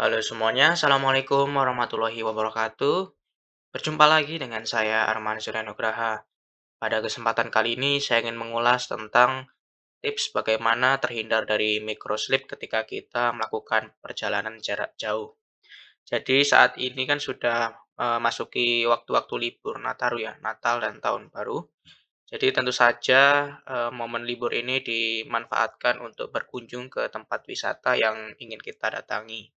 Halo semuanya, Assalamualaikum warahmatullahi wabarakatuh. Berjumpa lagi dengan saya Arman Suryanugraha. Pada kesempatan kali ini saya ingin mengulas tentang tips bagaimana terhindar dari microslip ketika kita melakukan perjalanan jarak jauh. Jadi saat ini kan sudah eh, masuki waktu-waktu libur Nataru ya, Natal dan Tahun Baru. Jadi tentu saja eh, momen libur ini dimanfaatkan untuk berkunjung ke tempat wisata yang ingin kita datangi.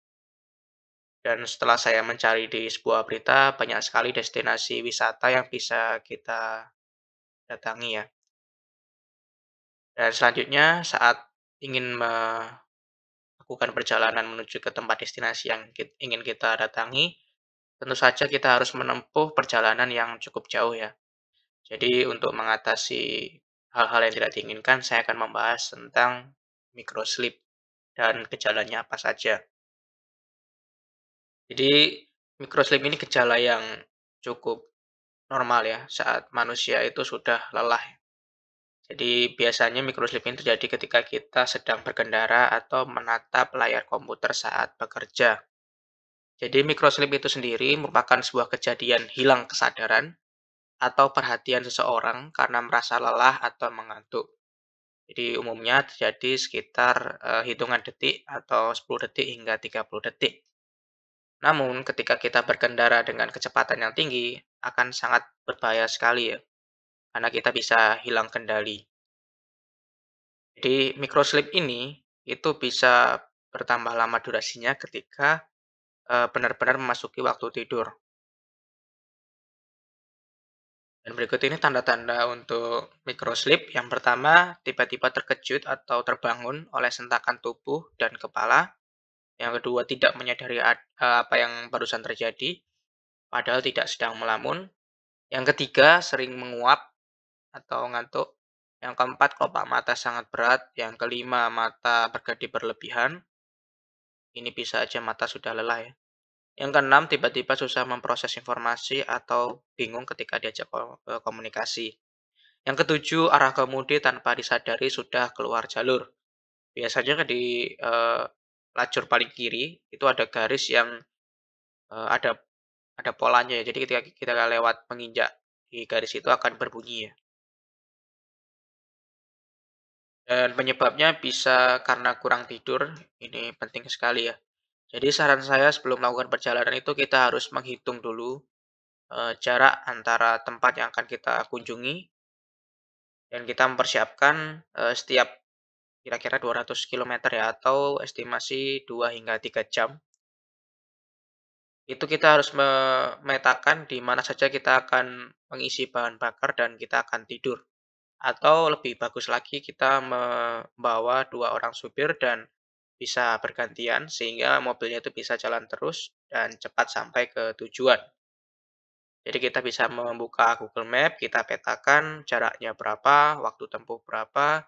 Dan setelah saya mencari di sebuah berita, banyak sekali destinasi wisata yang bisa kita datangi ya. Dan selanjutnya saat ingin melakukan perjalanan menuju ke tempat destinasi yang ingin kita datangi, tentu saja kita harus menempuh perjalanan yang cukup jauh ya. Jadi untuk mengatasi hal-hal yang tidak diinginkan, saya akan membahas tentang microsleep dan gejalanya apa saja. Jadi mikroslip ini gejala yang cukup normal ya saat manusia itu sudah lelah. Jadi biasanya mikroslip ini terjadi ketika kita sedang berkendara atau menatap layar komputer saat bekerja. Jadi mikroslip itu sendiri merupakan sebuah kejadian hilang kesadaran atau perhatian seseorang karena merasa lelah atau mengantuk. Jadi umumnya terjadi sekitar uh, hitungan detik atau 10 detik hingga 30 detik. Namun, ketika kita berkendara dengan kecepatan yang tinggi, akan sangat berbahaya sekali ya, karena kita bisa hilang kendali. Jadi, microslip ini itu bisa bertambah lama durasinya ketika eh, benar-benar memasuki waktu tidur. Dan berikut ini tanda-tanda untuk microslip. Yang pertama, tiba-tiba terkejut atau terbangun oleh sentakan tubuh dan kepala. Yang kedua, tidak menyadari eh, apa yang barusan terjadi, padahal tidak sedang melamun. Yang ketiga, sering menguap atau ngantuk. Yang keempat, kelopak mata sangat berat. Yang kelima, mata berkedip berlebihan. Ini bisa aja mata sudah lelah ya. Yang keenam, tiba-tiba susah memproses informasi atau bingung ketika diajak eh, komunikasi. Yang ketujuh, arah kemudi tanpa disadari sudah keluar jalur. Biasanya kan di eh, lajur paling kiri itu ada garis yang uh, ada ada polanya ya. Jadi ketika kita lewat menginjak di garis itu akan berbunyi ya. Dan penyebabnya bisa karena kurang tidur, ini penting sekali ya. Jadi saran saya sebelum melakukan perjalanan itu kita harus menghitung dulu uh, jarak antara tempat yang akan kita kunjungi dan kita mempersiapkan uh, setiap kira-kira 200 km ya atau estimasi 2 hingga 3 jam. Itu kita harus memetakan di mana saja kita akan mengisi bahan bakar dan kita akan tidur. Atau lebih bagus lagi kita membawa dua orang supir dan bisa bergantian sehingga mobilnya itu bisa jalan terus dan cepat sampai ke tujuan. Jadi kita bisa membuka Google Map, kita petakan jaraknya berapa, waktu tempuh berapa,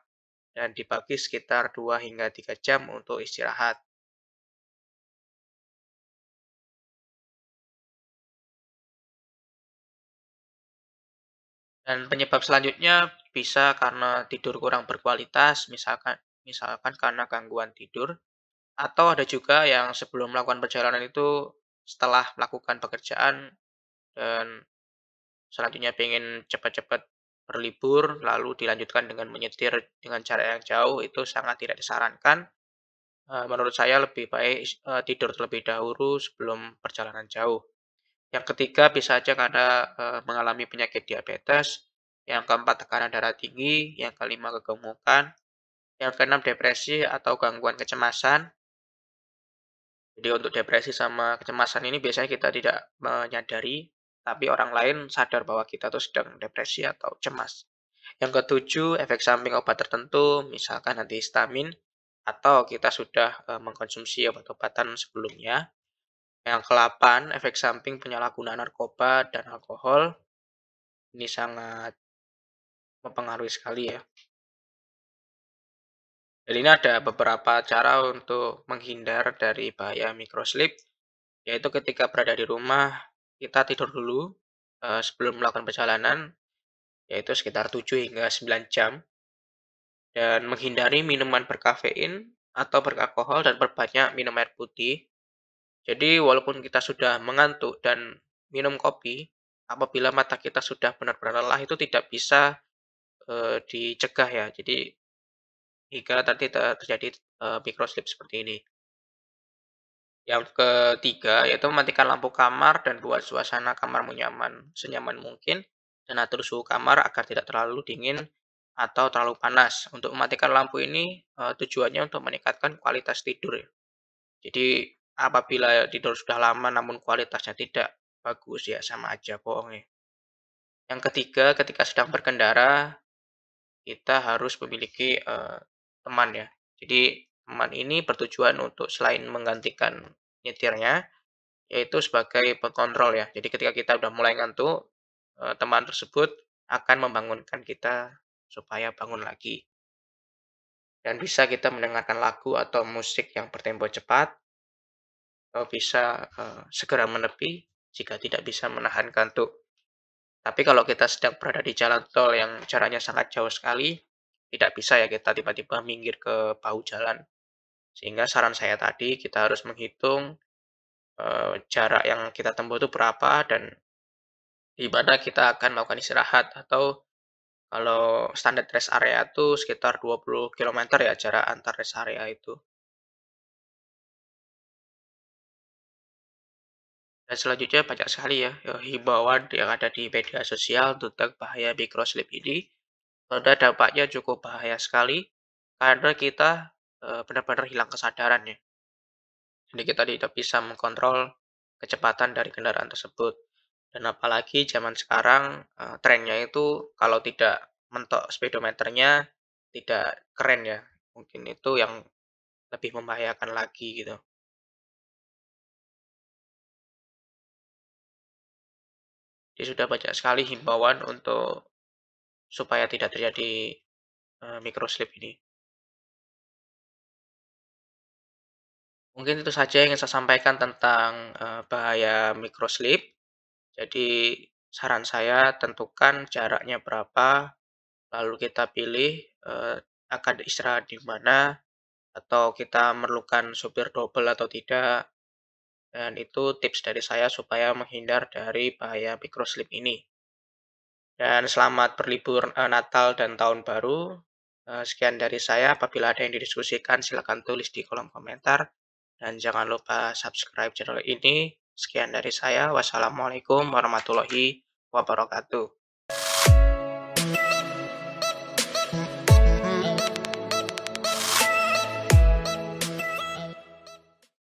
dan dibagi sekitar 2 hingga 3 jam untuk istirahat. Dan penyebab selanjutnya bisa karena tidur kurang berkualitas, misalkan misalkan karena gangguan tidur, atau ada juga yang sebelum melakukan perjalanan itu setelah melakukan pekerjaan dan selanjutnya pengen cepat-cepat berlibur lalu dilanjutkan dengan menyetir dengan cara yang jauh itu sangat tidak disarankan. Eh, menurut saya lebih baik eh, tidur terlebih dahulu sebelum perjalanan jauh. Yang ketiga bisa saja karena eh, mengalami penyakit diabetes. Yang keempat tekanan darah tinggi. Yang kelima kegemukan. Yang keenam depresi atau gangguan kecemasan. Jadi untuk depresi sama kecemasan ini biasanya kita tidak menyadari tapi orang lain sadar bahwa kita tuh sedang depresi atau cemas. Yang ketujuh, efek samping obat tertentu, misalkan nanti histamin atau kita sudah eh, mengkonsumsi obat-obatan sebelumnya. Yang kelapan, efek samping penyalahgunaan narkoba dan alkohol. Ini sangat mempengaruhi sekali ya. Jadi ini ada beberapa cara untuk menghindar dari bahaya microsleep, yaitu ketika berada di rumah, kita tidur dulu eh, sebelum melakukan perjalanan yaitu sekitar 7 hingga 9 jam dan menghindari minuman berkafein atau beralkohol dan berbanyak minum air putih. Jadi walaupun kita sudah mengantuk dan minum kopi, apabila mata kita sudah benar-benar lelah itu tidak bisa e, dicegah ya. Jadi jika tadi terjadi e, microsleep seperti ini. Yang ketiga yaitu mematikan lampu kamar dan buat suasana kamar nyaman, senyaman mungkin dan atur suhu kamar agar tidak terlalu dingin atau terlalu panas. Untuk mematikan lampu ini eh, tujuannya untuk meningkatkan kualitas tidur. Jadi apabila tidur sudah lama namun kualitasnya tidak bagus ya sama aja bohong ya. Yang ketiga ketika sedang berkendara kita harus memiliki uh, teman ya. Jadi Teman ini bertujuan untuk selain menggantikan nyetirnya, yaitu sebagai pengontrol ya. Jadi ketika kita udah mulai ngantuk, eh, teman tersebut akan membangunkan kita supaya bangun lagi. Dan bisa kita mendengarkan lagu atau musik yang bertempo cepat, bisa eh, segera menepi jika tidak bisa menahan kantuk. Tapi kalau kita sedang berada di jalan tol yang jaraknya sangat jauh sekali, tidak bisa ya kita tiba-tiba minggir ke bahu jalan. Sehingga saran saya tadi kita harus menghitung uh, jarak yang kita tempuh itu berapa dan di mana kita akan melakukan istirahat atau kalau standar rest area itu sekitar 20 km ya jarak antar rest area itu. Dan selanjutnya banyak sekali ya eh, himbauan yang ada di media sosial tentang bahaya microsleep ini. Karena dampaknya cukup bahaya sekali karena kita Eh, benar-benar hilang kesadarannya. Jadi kita tidak bisa mengkontrol kecepatan dari kendaraan tersebut. Dan apalagi zaman sekarang eh, trennya itu kalau tidak mentok speedometernya tidak keren ya. Mungkin itu yang lebih membahayakan lagi gitu. Jadi sudah banyak sekali himbauan untuk supaya tidak terjadi uh, microslip ini. Mungkin itu saja yang ingin saya sampaikan tentang uh, bahaya microsleep. Jadi saran saya tentukan jaraknya berapa, lalu kita pilih uh, akan istirahat di mana, atau kita memerlukan supir double atau tidak. Dan itu tips dari saya supaya menghindar dari bahaya microsleep ini. Dan selamat berlibur uh, Natal dan Tahun Baru. Sekian dari saya, apabila ada yang didiskusikan silakan tulis di kolom komentar. Dan jangan lupa subscribe channel ini. Sekian dari saya. Wassalamualaikum warahmatullahi wabarakatuh.